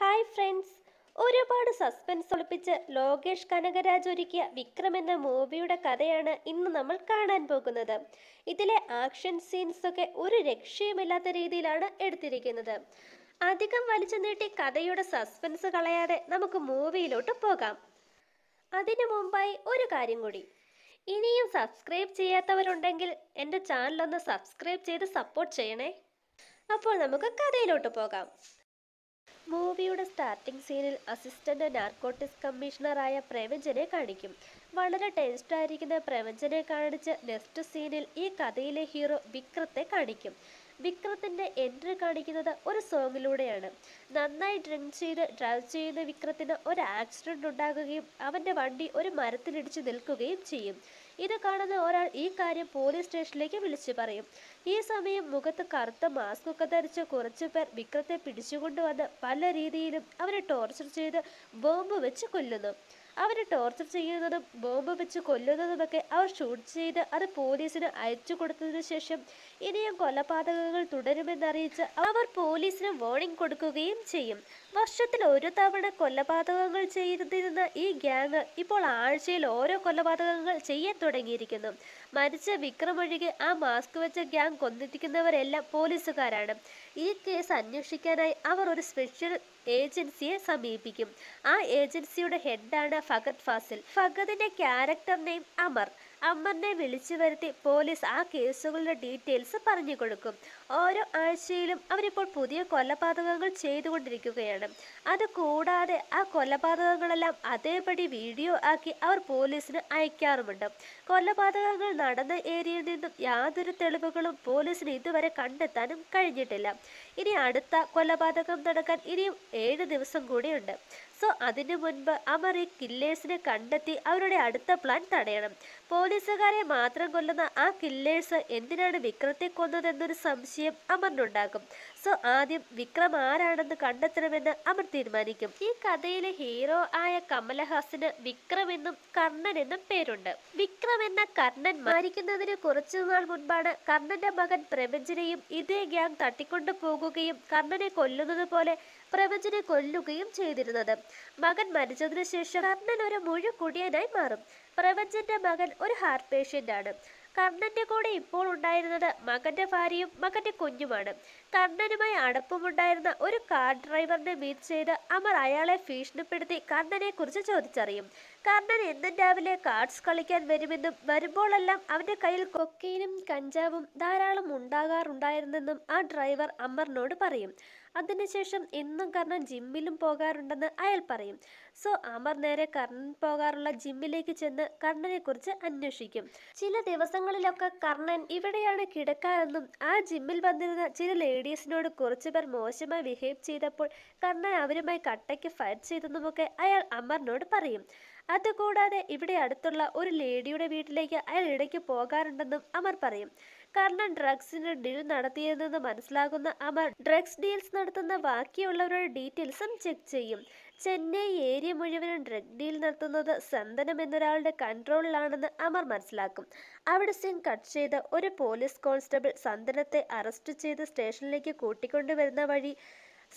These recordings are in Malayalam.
ഹായ് ഫ്രണ്ട്സ് ഒരുപാട് സസ്പെൻസ് ഒളിപ്പിച്ച് ലോകേഷ് കനകരാജ് ഒരുക്കിയ വിക്രം എന്ന മൂവിയുടെ കഥയാണ് ഇന്ന് നമ്മൾ കാണാൻ പോകുന്നത് ഇതിലെ ആക്ഷൻ സീൻസ് ഒക്കെ ഒരു രക്ഷയുമില്ലാത്ത രീതിയിലാണ് എടുത്തിരിക്കുന്നത് അധികം വലിച്ചു നീട്ടി കഥയുടെ സസ്പെൻസ് കളയാതെ നമുക്ക് മൂവിയിലോട്ട് പോകാം അതിനു മുമ്പായി ഒരു കാര്യം കൂടി ഇനിയും സബ്സ്ക്രൈബ് ചെയ്യാത്തവരുണ്ടെങ്കിൽ എൻ്റെ ചാനലൊന്ന് സബ്സ്ക്രൈബ് ചെയ്ത് സപ്പോർട്ട് ചെയ്യണേ അപ്പോൾ നമുക്ക് കഥയിലോട്ട് പോകാം മൂവിയുടെ സ്റ്റാർട്ടിംഗ് സീനിൽ അസിസ്റ്റന്റ് നാർക്കോട്ടിക്സ് കമ്മീഷണറായ പ്രവഞ്ചനെ കാണിക്കും വളരെ ടെൻസ്ഡായിരിക്കുന്ന പ്രവഞ്ചനെ കാണിച്ച് നെക്സ്റ്റ് സീനിൽ ഈ കഥയിലെ ഹീറോ വിക്രത്തെ കാണിക്കും വിക്രത്തിന്റെ എൻട്രി കാണിക്കുന്നത് ഒരു സോങ്ങിലൂടെയാണ് നന്നായി ഡ്രിങ്ക് ചെയ്ത് ഡ്രൈവ് ചെയ്യുന്ന വിക്രത്തിന് ഒരു ആക്സിഡന്റ് ഉണ്ടാകുകയും അവന്റെ വണ്ടി ഒരു മരത്തിലിടിച്ചു നിൽക്കുകയും ചെയ്യും ഇത് കാണുന്ന ഒരാൾ ഈ കാര്യം പോലീസ് സ്റ്റേഷനിലേക്ക് വിളിച്ചു പറയും ഈ സമയം മുഖത്ത് കറുത്ത മാസ്ക് ഒക്കെ ധരിച്ച കുറച്ചു പേർ വിക്രത്തെ പിടിച്ചുകൊണ്ടുവന്ന് പല രീതിയിലും അവരെ ടോർച്ചർ ചെയ്ത് ബോംബ് വെച്ച് കൊല്ലുന്നു അവരെ ടോർച്ചർ ചെയ്യുന്നതും ബോംബ് വെച്ച് കൊല്ലുന്നതുമൊക്കെ അവർ ഷൂട്ട് ചെയ്ത് അത് പോലീസിന് അയച്ചു കൊടുത്തതിനു ശേഷം ഇനിയും കൊലപാതകങ്ങൾ തുടരുമെന്നറിയിച്ച് അവർ പോലീസിന് വാർണിംഗ് കൊടുക്കുകയും ചെയ്യും വർഷത്തിൽ ഒരു തവണ കൊലപാതകങ്ങൾ ചെയ്തിരുന്ന ഈ ഗ്യാങ് ഇപ്പോൾ ആഴ്ചയിൽ ഓരോ കൊലപാതകങ്ങൾ ചെയ്യാൻ തുടങ്ങിയിരിക്കുന്നു മരിച്ച വിക്രം ഒഴികെ ആ മാസ്ക് വെച്ച ഗ്യാങ് കൊന്നിരിക്കുന്നവരെല്ലാം പോലീസുകാരാണ് ഈ കേസ് അന്വേഷിക്കാനായി അവർ ഒരു സ്പെഷ്യൽ ഏജൻസിയെ സമീപിക്കും ആ ഏജൻസിയുടെ ഹെഡാണ് ഫഗത് ഫാസിൽ ഫഗതിന്റെ ക്യാരക്ടർ നെയിം അമർ അമ്മറിനെ വിളിച്ചു വരുത്തി പോലീസ് ആ കേസുകളുടെ ഡീറ്റെയിൽസ് പറഞ്ഞു കൊടുക്കും ഓരോ ആഴ്ചയിലും അവരിപ്പോൾ പുതിയ കൊലപാതകങ്ങൾ ചെയ്തുകൊണ്ടിരിക്കുകയാണ് അതുകൂടാതെ ആ കൊലപാതകങ്ങളെല്ലാം അതേപടി വീഡിയോ ആക്കി അവർ പോലീസിന് അയക്കാറുമുണ്ട് കൊലപാതകങ്ങൾ നടന്ന ഏരിയയിൽ നിന്നും യാതൊരു തെളിവുകളും പോലീസിന് ഇതുവരെ കണ്ടെത്താനും കഴിഞ്ഞിട്ടില്ല ഇനി അടുത്ത കൊലപാതകം നടക്കാൻ ഇനിയും ഏഴ് ദിവസം കൂടിയുണ്ട് സോ അതിനു മുൻപ് അമർ ഈ കില്ലേഴ്സിനെ കണ്ടെത്തി അവരുടെ അടുത്ത പ്ലാൻ തടയണം പോലീസുകാരെ മാത്രം കൊല്ലുന്ന ആ കില്ലേഴ്സ് എന്തിനാണ് വിക്രത്തെ കൊന്നതെന്നൊരു സംശയം അമറിനുണ്ടാകും സോ ആദ്യം വിക്രം ആരാണെന്ന് കണ്ടെത്തണമെന്ന് അവൻ തീരുമാനിക്കും ഈ കഥയിലെ ഹീറോ ആയ കമലഹാസന് വിക്രം എന്നും കർണൻ എന്നും പേരുണ്ട് വിക്രം എന്ന കർണൻ മരിക്കുന്നതിന് കുറച്ചു നാൾ മുൻപാണ് കർണന്റെ മകൻ പ്രപഞ്ചനെയും ഇതേ ഗ്യാങ് തട്ടിക്കൊണ്ടു പോകുകയും കർണനെ കൊല്ലുന്നത് പോലെ പ്രപഞ്ചനെ കൊല്ലുകയും ചെയ്തിരുന്നത് മകൻ മരിച്ചതിനു ശേഷം കർണൻ ഒരു മുഴു കുടിയനായി മാറും പ്രപഞ്ചന്റെ മകൻ ഒരു ഹാർട്ട് പേഷ്യന്റ് ആണ് കർണന്റെ കൂടെ ഇപ്പോൾ ഉണ്ടായിരുന്നത് മകന്റെ ഭാര്യയും മകന്റെ കുഞ്ഞുമാണ് കർണനുമായി അടുപ്പമുണ്ടായിരുന്ന ഒരു കാർ ഡ്രൈവറിനെ മീറ്റ് ചെയ്ത് അമർ അയാളെ ഭീഷണിപ്പെടുത്തി കർണനെ കുറിച്ച് ചോദിച്ചറിയും കർണൻ എന്നും രാവിലെ കാർഡ്സ് കളിക്കാൻ വരുമെന്നും വരുമ്പോഴെല്ലാം അവന്റെ കയ്യിൽ കൊക്കയിലും കഞ്ചാവും ധാരാളം ഉണ്ടാകാറുണ്ടായിരുന്നെന്നും ആ ഡ്രൈവർ അമറിനോട് പറയും അതിനുശേഷം എന്നും കർണൻ ജിമ്മിലും പോകാറുണ്ടെന്ന് അയാൾ പറയും സോ അമർ നേരെ കർണൻ പോകാറുള്ള ജിമ്മിലേക്ക് ചെന്ന് കർണനെ കുറിച്ച് അന്വേഷിക്കും ചില ദിവസങ്ങളിലൊക്കെ കർണൻ ഇവിടെയാണ് കിടക്കാറെന്നും ആ ജിമ്മിൽ വന്നിരുന്ന ചില ലേഡീസിനോട് പേർ മോശമായി ബിഹേവ് ചെയ്തപ്പോൾ കർണൻ അവരുമായി കട്ടയ്ക്ക് ഫയർ ചെയ്തെന്നുമൊക്കെ അയാൾ അമറിനോട് പറയും അതുകൂടാതെ ഇവിടെ അടുത്തുള്ള ഒരു ലേഡിയുടെ വീട്ടിലേക്ക് അയാൾ ഇടയ്ക്ക് പോകാറുണ്ടെന്നും അമർ പറയും കാരണം ഡ്രഗ്സിന് ഡീൽ നടത്തിയതെന്ന് മനസ്സിലാകുന്ന അമർ ഡ്രഗ്സ് ഡീൽസ് നടത്തുന്ന ബാക്കിയുള്ളവരുടെ ഡീറ്റെയിൽസും ചെക്ക് ചെയ്യും ചെന്നൈ ഏരിയ മുഴുവനും ഡ്രഗ് ഡീൽ നടത്തുന്നത് സന്തനം എന്നൊരാളുടെ കൺട്രോളിലാണെന്ന് അമർ മനസ്സിലാക്കും അവിടെ സിംഗ് കട്ട് ചെയ്ത ഒരു പോലീസ് കോൺസ്റ്റബിൾ സന്തനത്തെ അറസ്റ്റ് ചെയ്ത് സ്റ്റേഷനിലേക്ക് കൂട്ടിക്കൊണ്ടുവരുന്ന വഴി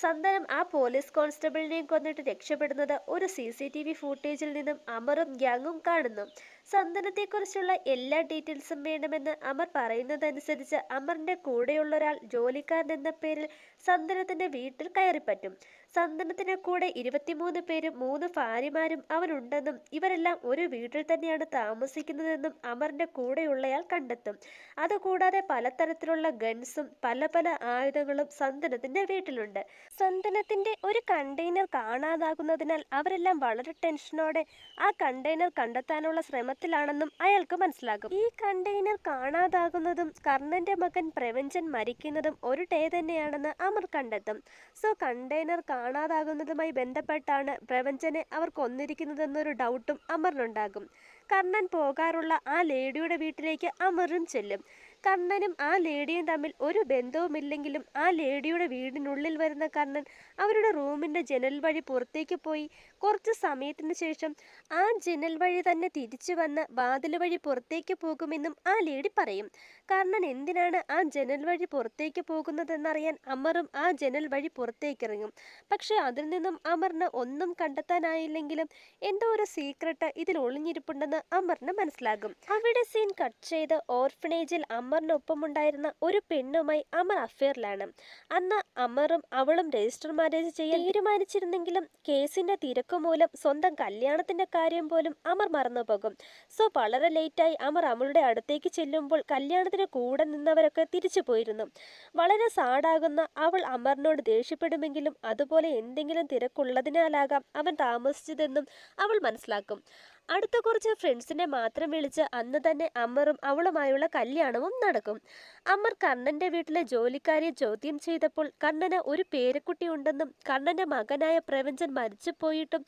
സന്ദനം ആ പോലീസ് കോൺസ്റ്റബിളിനെയും കൊന്നിട്ട് രക്ഷപ്പെടുന്നത് ഒരു സി സി ടി വി ഫൂട്ടേജിൽ നിന്നും അമറും ഗ്യാങ്ങും കാണുന്നു സന്താനത്തെക്കുറിച്ചുള്ള എല്ലാ ഡീറ്റെയിൽസും വേണമെന്ന് അമർ പറയുന്നതനുസരിച്ച് അമറിന്റെ കൂടെയുള്ള ഒരാൾ ജോലിക്കാരൻ എന്ന പേരിൽ സന്തനത്തിന്റെ വീട്ടിൽ കയറിപ്പറ്റും സന്താനത്തിന് കൂടെ ഇരുപത്തിമൂന്ന് പേരും മൂന്ന് ഭാര്യമാരും അവനുണ്ടെന്നും ഇവരെല്ലാം ഒരു വീട്ടിൽ തന്നെയാണ് താമസിക്കുന്നതെന്നും അമറിന്റെ കൂടെയുള്ളയാൾ കണ്ടെത്തും അതുകൂടാതെ പലതരത്തിലുള്ള ഗൺസും പല പല ആയുധങ്ങളും സന്തനത്തിന്റെ വീട്ടിലുണ്ട് സന്തനത്തിന്റെ ഒരു കണ്ടെയ്നർ കാണാതാകുന്നതിനാൽ അവരെല്ലാം വളരെ ടെൻഷനോടെ ആ കണ്ടെയ്നർ കണ്ടെത്താനുള്ള ശ്രമത്തിൽ അപകടത്തിലാണെന്നും അയാൾക്ക് മനസ്സിലാകും ഈ കണ്ടെയ്നർ കാണാതാകുന്നതും കർണന്റെ മകൻ പ്രവഞ്ചൻ മരിക്കുന്നതും ഒരു ടേ തന്നെയാണെന്ന് അമർ കണ്ടെത്തും സോ കണ്ടെയ്നർ കാണാതാകുന്നതുമായി ബന്ധപ്പെട്ടാണ് പ്രവഞ്ചനെ അവർ കൊന്നിരിക്കുന്നതെന്നൊരു ഡൗട്ടും അമറിനുണ്ടാകും കർണൻ പോകാറുള്ള ആ ലേഡിയുടെ വീട്ടിലേക്ക് അമറും ചെല്ലും കർണനും ആ ലേഡിയും തമ്മിൽ ഒരു ബന്ധവുമില്ലെങ്കിലും ആ ലേഡിയുടെ വീടിനുള്ളിൽ വരുന്ന കർണൻ അവരുടെ റൂമിൻ്റെ ജനൽ വഴി പുറത്തേക്ക് പോയി കുറച്ച് സമയത്തിന് ശേഷം ആ ജനൽ വഴി തന്നെ തിരിച്ചു വന്ന് വാതിൽ വഴി പുറത്തേക്ക് പോകുമെന്നും ആ ലേഡി പറയും കാരണം എന്തിനാണ് ആ ജനൽ വഴി പുറത്തേക്ക് പോകുന്നതെന്നറിയാൻ അമറും ആ ജനൽ വഴി പുറത്തേക്ക് ഇറങ്ങും പക്ഷെ അതിൽ നിന്നും അമറിന് ഒന്നും കണ്ടെത്താനായില്ലെങ്കിലും എന്തോ ഒരു സീക്രട്ട് ഇതിൽ ഒളിഞ്ഞിരിപ്പുണ്ടെന്ന് അമറിന് മനസ്സിലാകും അവിടെ സീൻ കട്ട് ചെയ്ത് ഓർഫനേജിൽ അമറിനൊപ്പമുണ്ടായിരുന്ന ഒരു പെണ്ണുമായി അമർ അഫെയറിലാണ് അന്ന് അമറും അവളും രജിസ്റ്റർ മാരേജ് ചെയ്യാൻ തീരുമാനിച്ചിരുന്നെങ്കിലും കേസിന്റെ തിരക്ക് തിരക്കുമൂലം സ്വന്തം കല്യാണത്തിന്റെ കാര്യം പോലും അമർ മറന്നു പോകും സോ വളരെ ലേറ്റായി അമർ അമളുടെ അടുത്തേക്ക് ചെല്ലുമ്പോൾ കല്യാണത്തിന് കൂടെ നിന്നവരൊക്കെ തിരിച്ചു പോയിരുന്നു വളരെ സാഡാകുന്ന അവൾ അമറിനോട് ദേഷ്യപ്പെടുമെങ്കിലും അതുപോലെ എന്തെങ്കിലും തിരക്കുള്ളതിനാലാകാം അവൻ താമസിച്ചതെന്നും അവൾ മനസ്സിലാക്കും അടുത്ത കുറച്ച് ഫ്രണ്ട്സിനെ മാത്രം വിളിച്ച് അന്ന് തന്നെ അമ്മറും അവളുമായുള്ള കല്യാണവും നടക്കും അമർ കണ്ണന്റെ വീട്ടിലെ ജോലിക്കാരെ ചോദ്യം ചെയ്തപ്പോൾ കണ്ണന് ഒരു പേരക്കുട്ടി ഉണ്ടെന്നും കണ്ണന്റെ മകനായ പ്രവഞ്ചൻ മരിച്ചുപോയിട്ടും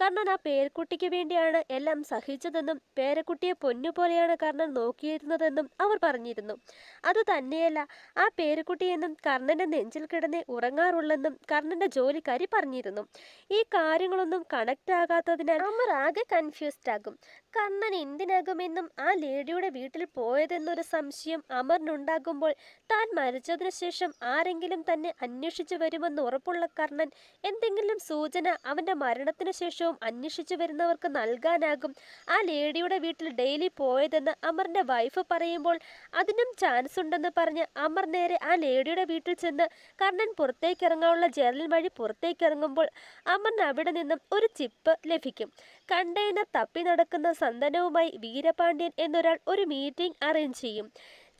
കർണൻ ആ പേരക്കുട്ടിക്ക് വേണ്ടിയാണ് എല്ലാം സഹിച്ചതെന്നും പേരക്കുട്ടിയെ പൊന്നുപോലെയാണ് കർണൻ നോക്കിയിരുന്നതെന്നും അവർ പറഞ്ഞിരുന്നു അത് തന്നെയല്ല ആ പേരക്കുട്ടിയെന്നും കർണന്റെ നെഞ്ചിൽ കിടന്ന് ഉറങ്ങാറുള്ളെന്നും കർണന്റെ ജോലിക്കാരി പറഞ്ഞിരുന്നു ഈ കാര്യങ്ങളൊന്നും കണക്റ്റ് ആകാത്തതിനാൽ അമർ ആകെ കൺഫ്യൂസ്ഡ് ആകും കർണൻ എന്തിനകുമെന്നും ആ ലേഡിയുടെ വീട്ടിൽ പോയതെന്നൊരു സംശയം അമറിനുണ്ടാകുമ്പോൾ താൻ മരിച്ചതിനു ശേഷം ആരെങ്കിലും തന്നെ അന്വേഷിച്ചു വരുമെന്ന് ഉറപ്പുള്ള കർണൻ എന്തെങ്കിലും സൂചന അവന്റെ മരണത്തിനു ശേഷവും അന്വേഷിച്ചു വരുന്നവർക്ക് നൽകാനാകും ആ ലേഡിയുടെ വീട്ടിൽ ഡെയിലി പോയതെന്ന് അമറിന്റെ വൈഫ് പറയുമ്പോൾ അതിനും ചാൻസ് ഉണ്ടെന്ന് പറഞ്ഞ് അമർ നേരെ ആ ലേഡിയുടെ വീട്ടിൽ ചെന്ന് കർണൻ പുറത്തേക്കിറങ്ങാനുള്ള ജനൽ വഴി പുറത്തേക്കിറങ്ങുമ്പോൾ അമറിന് അവിടെ നിന്നും ഒരു ചിപ്പ് ലഭിക്കും കണ്ടെയ്നർ തപ്പി നടക്കുന്ന സന്ദനവുമായി വീരപാണ്ഡ്യൻ എന്നൊരാൾ ഒരു മീറ്റിംഗ് അറേഞ്ച് ചെയ്യും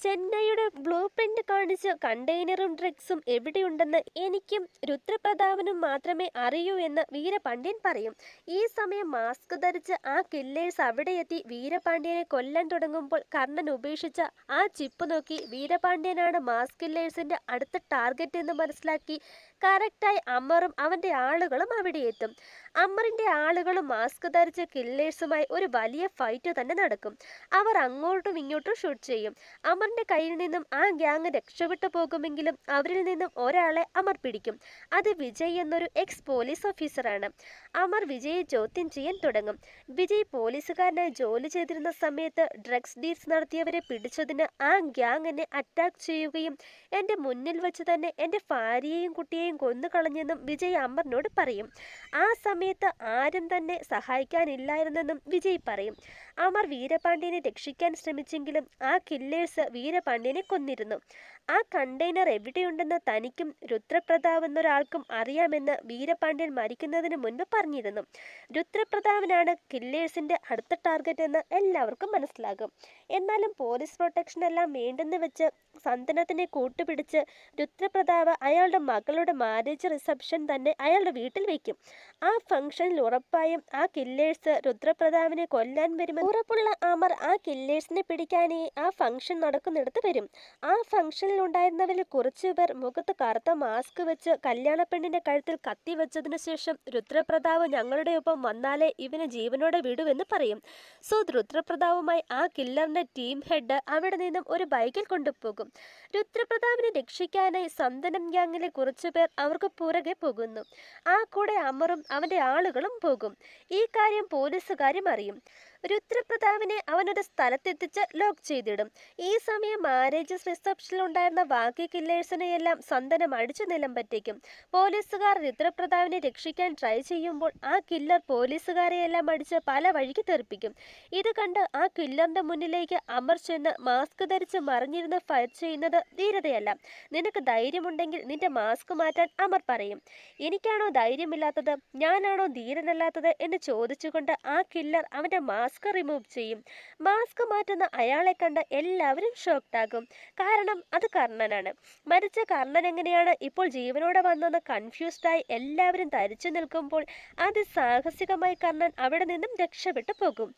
ചെന്നൈയുടെ ബ്ലൂ പ്രിന്റ് കാണിച്ച് കണ്ടെയ്നറും ഡ്രഗ്സും എവിടെയുണ്ടെന്ന് എനിക്കും രുദ്രപ്രതാപനും മാത്രമേ അറിയൂ എന്ന് വീരപാണ്ഡ്യൻ പറയും ഈ സമയം മാസ്ക് ധരിച്ച് ആ കില്ലേഴ്സ് അവിടെ എത്തി വീരപാണ്ഡ്യനെ കൊല്ലാൻ തുടങ്ങുമ്പോൾ കർണൻ ഉപേക്ഷിച്ച ആ ചിപ്പ് നോക്കി വീരപാണ്ഡ്യനാണ് മാസ്ക് കില്ലേഴ്സിന്റെ അടുത്ത ടാർഗറ്റ് എന്ന് മനസ്സിലാക്കി കറക്റ്റായി അമറും അവൻ്റെ ആളുകളും അവിടെ എത്തും അമറിൻ്റെ ആളുകളും മാസ്ക് ധരിച്ച കില്ലേഴ്സുമായി ഒരു വലിയ ഫൈറ്റ് തന്നെ നടക്കും അവർ അങ്ങോട്ടും ഇങ്ങോട്ടും ഷൂട്ട് ചെയ്യും അമറിൻ്റെ കയ്യിൽ നിന്നും ആ ഗ്യാങ് രക്ഷപ്പെട്ടു പോകുമെങ്കിലും അവരിൽ നിന്നും ഒരാളെ അമർ പിടിക്കും അത് വിജയ് എന്നൊരു എക്സ് പോലീസ് ഓഫീസറാണ് അമർ വിജയെ ചോദ്യം ചെയ്യാൻ തുടങ്ങും വിജയ് പോലീസുകാരനായി ജോലി ചെയ്തിരുന്ന സമയത്ത് ഡ്രഗ്സ് ഡീൽസ് നടത്തിയവരെ പിടിച്ചതിന് ആ ഗ്യാങ് എന്നെ അറ്റാക്ക് ചെയ്യുകയും എൻ്റെ മുന്നിൽ വെച്ച് തന്നെ എൻ്റെ ഭാര്യയെയും കുട്ടിയെയും കൊന്നു കൊന്നുകളഞ്ഞെന്നും വിജയ് അമറിനോട് പറയും ആ സമയത്ത് ആരും തന്നെ സഹായിക്കാനില്ലായിരുന്നെന്നും വിജയ് പറയും അമർ വീരപാണ്ഡ്യനെ രക്ഷിക്കാൻ ശ്രമിച്ചെങ്കിലും ആ കില്ലേഴ്സ് വീരപാണ്ഡ്യനെ കൊന്നിരുന്നു ആ കണ്ടെയ്നർ എവിടെയുണ്ടെന്ന് തനിക്കും രുദ്രപ്രതാപ് എന്നൊരാൾക്കും അറിയാമെന്ന് വീരപാണ്ഡ്യൻ മരിക്കുന്നതിന് മുൻപ് പറഞ്ഞിരുന്നു രുദ്രപ്രതാപനാണ് കില്ലേഴ്സിന്റെ അടുത്ത ടാർഗറ്റ് എന്ന് എല്ലാവർക്കും മനസ്സിലാകും എന്നാലും പോലീസ് പ്രൊട്ടക്ഷൻ എല്ലാം വേണ്ടെന്ന് വെച്ച് സന്തനത്തിനെ കൂട്ടുപിടിച്ച് രുദ്രപ്രതാവ് അയാളുടെ മകളുടെ മാരേജ് റിസപ്ഷൻ തന്നെ അയാളുടെ വീട്ടിൽ വയ്ക്കും ആ ഫംഗ്ഷനിൽ ഉറപ്പായും ആ കില്ലേഴ്സ് രുദ്രപ്രതാവിനെ കൊല്ലാൻ വരുമെന്ന് ഉറപ്പുള്ള അമർ ആ കില്ലേഴ്സിനെ പിടിക്കാനേ ആ ഫംഗ്ഷൻ നടക്കുന്നിടത്ത് വരും ആ ഫംഗ്ഷനിൽ ഉണ്ടായിരുന്നവരിൽ കുറച്ചു പേർ മുഖത്ത് കറുത്ത മാസ്ക് വെച്ച് കല്യാണപ്പെണ്ണിന്റെ കഴുത്തിൽ കത്തി വെച്ചതിനു ശേഷം രുദ്രപ്രതാവ് ഞങ്ങളുടെ ഒപ്പം വന്നാലേ ഇവനെ ജീവനോടെ വിടുവെന്ന് പറയും സോ രുദ്രപ്രതാവുമായി ആ കില്ലറിന്റെ ടീം ഹെഡ് അവിടെ നിന്നും ഒരു ബൈക്കിൽ കൊണ്ടുപോകും പോകും രുദ്രപ്രതാപിനെ രക്ഷിക്കാനായി സന്തനം ഗ്യാങ്ങിലെ കുറച്ചുപേർ അവർക്ക് പുറകെ പോകുന്നു ആ കൂടെ അമറും അവന്റെ ആളുകളും പോകും ഈ കാര്യം പോലീസുകാരും അറിയും രുദ്രപ്രതാപിനെ അവനൊരു സ്ഥലത്തെത്തിച്ച് ലോക്ക് ചെയ്തിടും ഈ സമയം മാരേജ് ഉണ്ടായിരുന്ന ബാക്കി കില്ലേഴ്സിനെ എല്ലാം സന്തനം അടിച്ചു നിലം പറ്റിക്കും പോലീസുകാർ രുദ്രപ്രതാപിനെ രക്ഷിക്കാൻ ട്രൈ ചെയ്യുമ്പോൾ ആ കില്ലർ പോലീസുകാരെ എല്ലാം അടിച്ച് പല വഴിക്ക് തെറിപ്പിക്കും ഇത് കണ്ട് ആ കില്ലറിന്റെ മുന്നിലേക്ക് അമർ ചെന്ന് മാസ്ക് ധരിച്ച് മറിഞ്ഞിരുന്ന് ഫയർ ചെയ്യുന്നത് ധീരതയല്ല നിനക്ക് ധൈര്യമുണ്ടെങ്കിൽ നിന്റെ മാസ്ക് മാറ്റാൻ അമർ പറയും എനിക്കാണോ ധൈര്യമില്ലാത്തത് ഞാനാണോ ധീരനല്ലാത്തത് എന്ന് ചോദിച്ചുകൊണ്ട് ആ കില്ലർ അവന്റെ മാസ്ക് മാസ്ക് റിമൂവ് ചെയ്യും മാസ്ക് മാറ്റുന്ന അയാളെ കണ്ട് എല്ലാവരും ഷോക്ക്ഡാകും കാരണം അത് കർണനാണ് മരിച്ച കർണൻ എങ്ങനെയാണ് ഇപ്പോൾ ജീവനോടെ വന്നെന്ന് കൺഫ്യൂസ്ഡായി എല്ലാവരും തരിച്ചു നിൽക്കുമ്പോൾ അതിസാഹസികമായി കർണൻ അവിടെ നിന്നും രക്ഷപ്പെട്ടു പോകും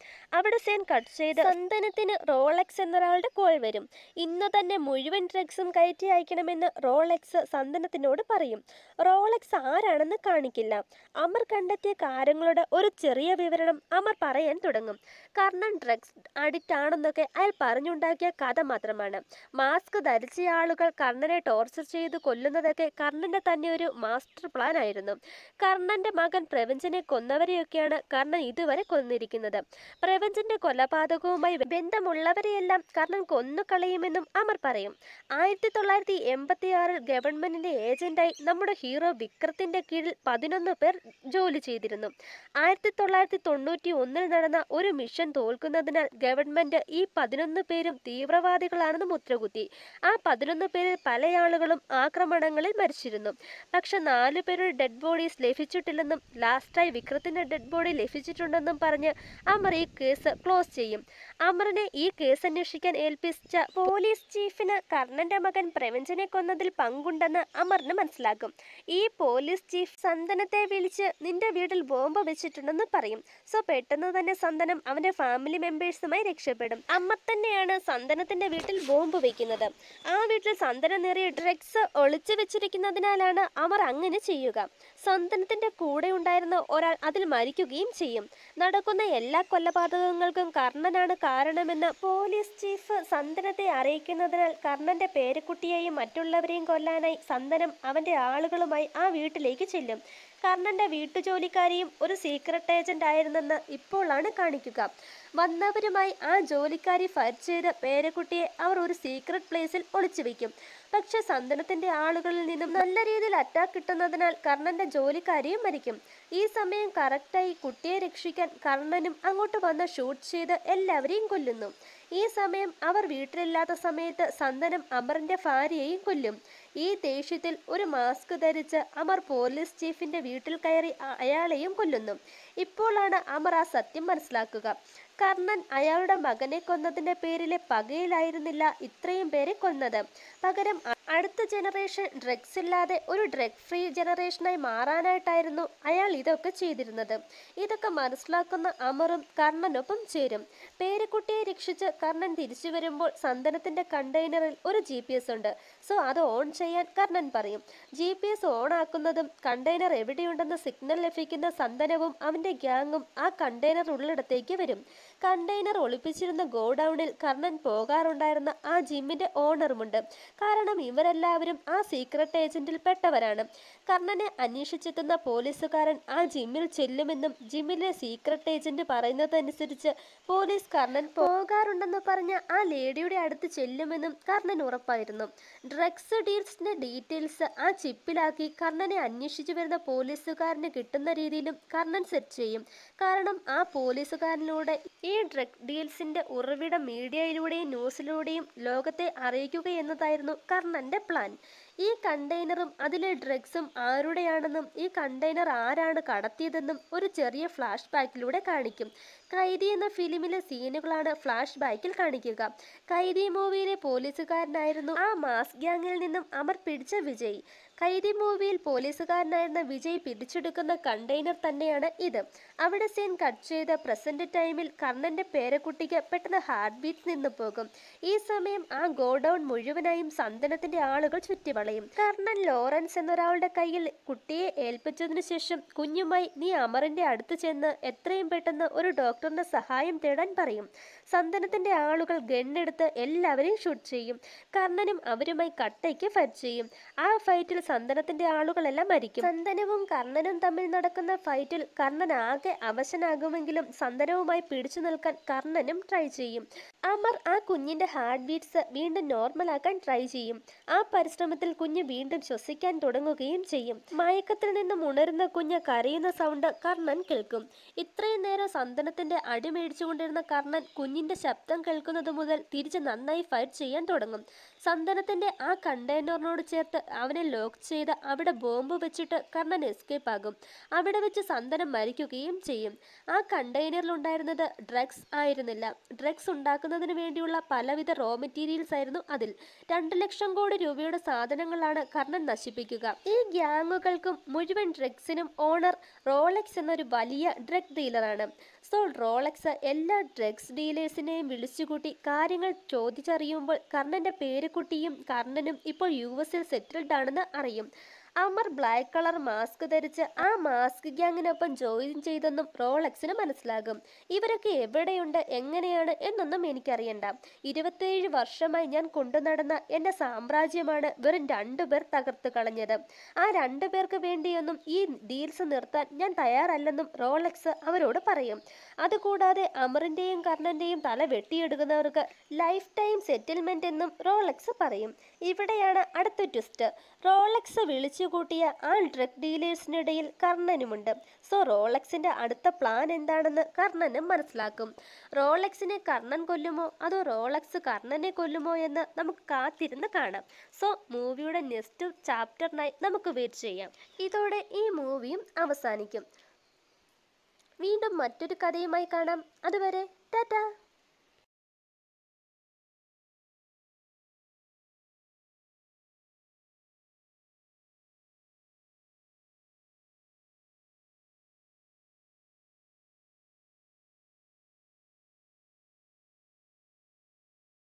അവിടെ സേൻ കട്ട് ചെയ്ത് സന്തനത്തിന് റോളക്സ് എന്നൊരാളുടെ കോൾ വരും ഇന്ന് തന്നെ മുഴുവൻ ഡ്രഗ്സും കയറ്റി അയക്കണമെന്ന് റോളക്സ് സന്തനത്തിനോട് പറയും റോളക്സ് ആരാണെന്ന് കാണിക്കില്ല അമർ കണ്ടെത്തിയ കാര്യങ്ങളുടെ ഒരു ചെറിയ വിവരണം അമർ പറയാൻ തുടങ്ങും കർണൻ ഡ്രഗ്സ് അഡിക്റ്റ് ആണെന്നൊക്കെ അയാൾ പറഞ്ഞുണ്ടാക്കിയ കഥ മാത്രമാണ് മാസ്ക് ധരിച്ച ആളുകൾ കർണനെ ടോർച്ചർ ചെയ്ത് കൊല്ലുന്നതൊക്കെ കർണന്റെ തന്നെ ഒരു മാസ്റ്റർ പ്ലാൻ ആയിരുന്നു കർണന്റെ മകൻ പ്രപഞ്ചനെ കൊന്നവരെയൊക്കെയാണ് കർണൻ ഇതുവരെ കൊന്നിരിക്കുന്നത് പ്രവഞ്ചന്റെ കൊലപാതകവുമായി ബന്ധമുള്ളവരെയെല്ലാം കർണൻ കൊന്നുകളയുമെന്നും അമർ പറയും ആയിരത്തി തൊള്ളായിരത്തി എൺപത്തി ആറിൽ ഗവൺമെന്റിന്റെ ഏജന്റായി നമ്മുടെ ഹീറോ വിക്രത്തിന്റെ കീഴിൽ പതിനൊന്ന് പേർ ജോലി ചെയ്തിരുന്നു ആയിരത്തി തൊള്ളായിരത്തി തൊണ്ണൂറ്റി ഒന്നിൽ നടന്ന ഒരു ഒരു മിഷൻ തോൽക്കുന്നതിനാൽ ഗവൺമെന്റ് ഈ പതിനൊന്ന് പേരും തീവ്രവാദികളാണെന്ന് മുദ്രകുത്തി ആ പതിനൊന്ന് പേരിൽ പലയാളുകളും ആക്രമണങ്ങളിൽ മരിച്ചിരുന്നു പക്ഷെ നാലു പേരുടെ ഡെഡ് ബോഡീസ് ലഭിച്ചിട്ടില്ലെന്നും ലാസ്റ്റായി വിക്രത്തിന്റെ ഡെഡ് ബോഡി ലഭിച്ചിട്ടുണ്ടെന്നും പറഞ്ഞ് അമർ ഈ കേസ് ക്ലോസ് ചെയ്യും അമറിനെ ഈ കേസ് അന്വേഷിക്കാൻ ഏൽപ്പിച്ച പോലീസ് ചീഫിന് കർണന്റെ മകൻ പ്രവഞ്ചനെ കൊന്നതിൽ പങ്കുണ്ടെന്ന് അമറിന് മനസ്സിലാക്കും ഈ പോലീസ് ചീഫ് സന്തനത്തെ വിളിച്ച് നിന്റെ വീട്ടിൽ ബോംബ് വെച്ചിട്ടുണ്ടെന്ന് പറയും സോ പെട്ടെന്ന് തന്നെ സന്തനം സന്തനം അവന്റെ ഫാമിലി മെമ്പേഴ്സുമായി രക്ഷപ്പെടും അമ്മ തന്നെയാണ് സന്തനത്തിന്റെ വീട്ടിൽ ബോംബ് വെക്കുന്നത് ആ വീട്ടിൽ സന്തനം നിറയെ ഡ്രഗ്സ് ഒളിച്ചു വെച്ചിരിക്കുന്നതിനാലാണ് അവർ അങ്ങനെ ചെയ്യുക സന്തനത്തിന്റെ കൂടെ ഉണ്ടായിരുന്ന ഒരാൾ അതിൽ മരിക്കുകയും ചെയ്യും നടക്കുന്ന എല്ലാ കൊലപാതകങ്ങൾക്കും കർണനാണ് കാരണമെന്ന് പോലീസ് ചീഫ് സന്തനത്തെ അറിയിക്കുന്നതിനാൽ കർണന്റെ പേരക്കുട്ടിയെയും മറ്റുള്ളവരെയും കൊല്ലാനായി സന്തനം അവന്റെ ആളുകളുമായി ആ വീട്ടിലേക്ക് ചെല്ലും കർണന്റെ ജോലിക്കാരിയും ഒരു സീക്രട്ട് ഏജന്റ് ആയിരുന്നെന്ന് ഇപ്പോഴാണ് കാണിക്കുക വന്നവരുമായി ആ ജോലിക്കാരി ഫയർ ചെയ്ത പേരക്കുട്ടിയെ അവർ ഒരു സീക്രട്ട് പ്ലേസിൽ ഒളിച്ചു വയ്ക്കും പക്ഷെ സന്തനത്തിന്റെ ആളുകളിൽ നിന്നും നല്ല രീതിയിൽ അറ്റാക്ക് കിട്ടുന്നതിനാൽ കർണന്റെ ജോലിക്കാരിയും മരിക്കും ഈ സമയം കറക്റ്റായി കുട്ടിയെ രക്ഷിക്കാൻ കർണനും അങ്ങോട്ട് വന്ന് ഷൂട്ട് ചെയ്ത് എല്ലാവരെയും കൊല്ലുന്നു ഈ സമയം അവർ വീട്ടിലില്ലാത്ത സമയത്ത് സന്ദനം അമറിന്റെ ഭാര്യയെയും കൊല്ലും ഈ ദേഷ്യത്തിൽ ഒരു മാസ്ക് ധരിച്ച് അമർ പോലീസ് ചീഫിന്റെ വീട്ടിൽ കയറി അയാളെയും കൊല്ലുന്നു ഇപ്പോഴാണ് അമർ ആ സത്യം മനസ്സിലാക്കുക കർണൻ അയാളുടെ മകനെ കൊന്നതിന്റെ പേരിലെ പകയിലായിരുന്നില്ല ഇത്രയും പേരെ കൊന്നത് പകരം അടുത്ത ജനറേഷൻ ഡ്രഗ്സ് ഇല്ലാതെ ഒരു ഡ്രഗ് ഫ്രീ ജനറേഷനായി മാറാനായിട്ടായിരുന്നു അയാൾ ഇതൊക്കെ ചെയ്തിരുന്നത് ഇതൊക്കെ മനസ്സിലാക്കുന്ന അമറും കർണനൊപ്പം ചേരും പേരക്കുട്ടിയെ രക്ഷിച്ച് കർണൻ തിരിച്ചു വരുമ്പോൾ സന്തനത്തിന്റെ കണ്ടെയ്നറിൽ ഒരു ജി ഉണ്ട് സോ അത് ഓൺ ചെയ്യാൻ കർണൻ പറയും ജി പി എസ് ഓൺ ആക്കുന്നതും കണ്ടെയ്നർ എവിടെയുണ്ടെന്ന് സിഗ്നൽ ലഭിക്കുന്ന സന്തനവും അവന്റെ ഗ്യാങ്ങും ആ കണ്ടെയ്നർ ഉള്ളിടത്തേക്ക് വരും കണ്ടെയ്നർ ഒളിപ്പിച്ചിരുന്ന ഗോഡൌണിൽ കർണൻ പോകാറുണ്ടായിരുന്ന ആ ജിമ്മിന്റെ ഓണറുമുണ്ട് കാരണം ഇവരെല്ലാവരും ആ സീക്രട്ട് ഏജന്റിൽ പെട്ടവരാണ് കർണനെ അന്വേഷിച്ചെത്തുന്ന പോലീസുകാരൻ ആ ജിമ്മിൽ ചെല്ലുമെന്നും ജിമ്മിലെ സീക്രട്ട് ഏജന്റ് പറയുന്നതനുസരിച്ച് പോലീസ് കർണൻ പോകാറുണ്ടെന്ന് പറഞ്ഞ ആ ലേഡിയുടെ അടുത്ത് ചെല്ലുമെന്നും കർണൻ ഉറപ്പായിരുന്നു ഡ്രഗ്സ് ഡീൽസിന്റെ ഡീറ്റെയിൽസ് ആ ചിപ്പിലാക്കി കർണനെ അന്വേഷിച്ചു വരുന്ന പോലീസുകാരന് കിട്ടുന്ന രീതിയിലും കർണൻ സെറ്റ് ചെയ്യും കാരണം ആ പോലീസുകാരനിലൂടെ ഈ ഡ്രഗ് ഡീൽസിന്റെ ഉറവിട മീഡിയയിലൂടെയും ന്യൂസിലൂടെയും ലോകത്തെ അറിയിക്കുക എന്നതായിരുന്നു കർണന്റെ പ്ലാൻ ഈ കണ്ടെയ്നറും അതിലെ ഡ്രഗ്സും ആരുടെയാണെന്നും ഈ കണ്ടെയ്നർ ആരാണ് കടത്തിയതെന്നും ഒരു ചെറിയ ഫ്ലാഷ് ബാക്കിലൂടെ കാണിക്കും കൈദി എന്ന ഫിലിമിലെ സീനുകളാണ് ഫ്ലാഷ് ബാക്കിൽ കാണിക്കുക കൈദി മൂവിയിലെ പോലീസുകാരനായിരുന്നു ആ മാസ് ഗ്യാങ്ങിൽ നിന്നും അമർ പിടിച്ച വിജയ് കൈദി മൂവിയിൽ പോലീസുകാരനായിരുന്ന വിജയ് പിടിച്ചെടുക്കുന്ന കണ്ടെയ്നർ തന്നെയാണ് ഇത് അവിടെ സീൻ കട്ട് ചെയ്ത പ്രസന്റ് ടൈമിൽ കർണന്റെ പേരക്കുട്ടിക്ക് പെട്ടെന്ന് ഹാർട്ട് ബീറ്റ് നിന്നു പോകും ഈ സമയം ആ ഗോഡൌൺ മുഴുവനായും സന്തനത്തിന്റെ ആളുകൾ ചുറ്റിവളയും കർണൻ ലോറൻസ് എന്നൊരാളുടെ കയ്യിൽ കുട്ടിയെ ഏൽപ്പിച്ചതിനു ശേഷം കുഞ്ഞുമായി നീ അമറിന്റെ അടുത്ത് ചെന്ന് എത്രയും പെട്ടെന്ന് ഒരു ഡോക്ടറിന്റെ സഹായം തേടാൻ പറയും സന്തനത്തിന്റെ ആളുകൾ ഗണ്ണെടുത്ത് എല്ലാവരെയും ഷൂട്ട് ചെയ്യും കർണനും അവരുമായി കട്ടയ്ക്ക് ഫൈറ്റ് ചെയ്യും ആ ഫൈറ്റിൽ സന്തനത്തിന്റെ ആളുകളെല്ലാം മരിക്കും സന്തനവും കർണനും തമ്മിൽ നടക്കുന്ന ഫൈറ്റിൽ കർണൻ ആകെ അവശനാകുമെങ്കിലും സന്തനവുമായി പിടിച്ചു നിൽക്കാൻ കർണനും ട്രൈ ചെയ്യും അമർ ആ കുഞ്ഞിൻ്റെ ഹാർട്ട് ബീറ്റ്സ് വീണ്ടും നോർമലാക്കാൻ ട്രൈ ചെയ്യും ആ പരിശ്രമത്തിൽ കുഞ്ഞ് വീണ്ടും ശ്വസിക്കാൻ തുടങ്ങുകയും ചെയ്യും മയക്കത്തിൽ നിന്നും ഉണരുന്ന കുഞ്ഞ് കരയുന്ന സൗണ്ട് കർണൻ കേൾക്കും ഇത്രയും നേരം സന്തനത്തിൻ്റെ അടി മേടിച്ചുകൊണ്ടിരുന്ന കർണൻ കുഞ്ഞിൻ്റെ ശബ്ദം കേൾക്കുന്നത് മുതൽ തിരിച്ച് നന്നായി ഫൈറ്റ് ചെയ്യാൻ തുടങ്ങും സന്തനത്തിൻ്റെ ആ കണ്ടെയ്നറിനോട് ചേർത്ത് അവനെ ലോക്ക് ചെയ്ത് അവിടെ ബോംബ് വെച്ചിട്ട് കർണൻ എസ്കേപ്പ് ആകും അവിടെ വെച്ച് സന്തനം മരിക്കുകയും ചെയ്യും ആ കണ്ടെയ്നറിൽ ഉണ്ടായിരുന്നത് ഡ്രഗ്സ് ആയിരുന്നില്ല ഡ്രഗ്സ് ഉണ്ടാക്കുന്ന ഉണ്ടാക്കുന്നതിന് വേണ്ടിയുള്ള പലവിധ റോ മെറ്റീരിയൽസ് ആയിരുന്നു അതിൽ രണ്ട് ലക്ഷം കോടി രൂപയുടെ സാധനങ്ങളാണ് കർണൻ നശിപ്പിക്കുക ഈ ഗ്യാങ്ങുകൾക്കും മുഴുവൻ ഡ്രഗ്സിനും ഓണർ റോളക്സ് എന്നൊരു വലിയ ഡ്രഗ് ഡീലറാണ് സോ റോളക്സ് എല്ലാ ഡ്രഗ്സ് ഡീലേഴ്സിനെയും വിളിച്ചുകൂട്ടി കാര്യങ്ങൾ ചോദിച്ചറിയുമ്പോൾ കർണൻ്റെ പേരുക്കുട്ടിയും കർണനും ഇപ്പോൾ യു എസിൽ സെറ്റിൽഡ് ആണെന്ന് അറിയും അമർ ബ്ലാക്ക് കളർ മാസ്ക് ധരിച്ച് ആ മാസ്ക് ഗ്യാങ്ങിനൊപ്പം ജോയിൻ ചെയ്തെന്നും റോളക്സിന് മനസ്സിലാകും ഇവരൊക്കെ എവിടെയുണ്ട് എങ്ങനെയാണ് എന്നൊന്നും എനിക്കറിയണ്ട ഇരുപത്തിയേഴ് വർഷമായി ഞാൻ കൊണ്ടുനടന്ന എന്റെ സാമ്രാജ്യമാണ് വെറും രണ്ടുപേർ തകർത്ത് കളഞ്ഞത് ആ രണ്ടുപേർക്ക് വേണ്ടിയൊന്നും ഈ ഡീൽസ് നിർത്താൻ ഞാൻ തയ്യാറല്ലെന്നും റോളക്സ് അവരോട് പറയും അതുകൂടാതെ അമറിന്റെയും കർണന്റെയും തല വെട്ടിയെടുക്കുന്നവർക്ക് ലൈഫ് ടൈം സെറ്റിൽമെന്റ് എന്നും റോളക്സ് പറയും ഇവിടെയാണ് അടുത്ത ട്വിസ്റ്റ് റോളക്സ് വിളിച്ചുകൂട്ടിയ ആ ഡ്രഗ് ഡീലേഴ്സിനിടയിൽ കർണനുമുണ്ട് സോ റോളക്സിന്റെ അടുത്ത പ്ലാൻ എന്താണെന്ന് കർണനും മനസ്സിലാക്കും റോളക്സിനെ കർണൻ കൊല്ലുമോ അതോ റോളക്സ് കർണനെ കൊല്ലുമോ എന്ന് നമുക്ക് കാത്തിരുന്ന് കാണാം സോ മൂവിയുടെ നെക്സ്റ്റ് ചാപ്റ്ററിനായി നമുക്ക് വെയിറ്റ് ചെയ്യാം ഇതോടെ ഈ മൂവിയും അവസാനിക്കും വീണ്ടും മറ്റൊരു കഥയുമായി കാണാം അതുവരെ ടാറ്റാ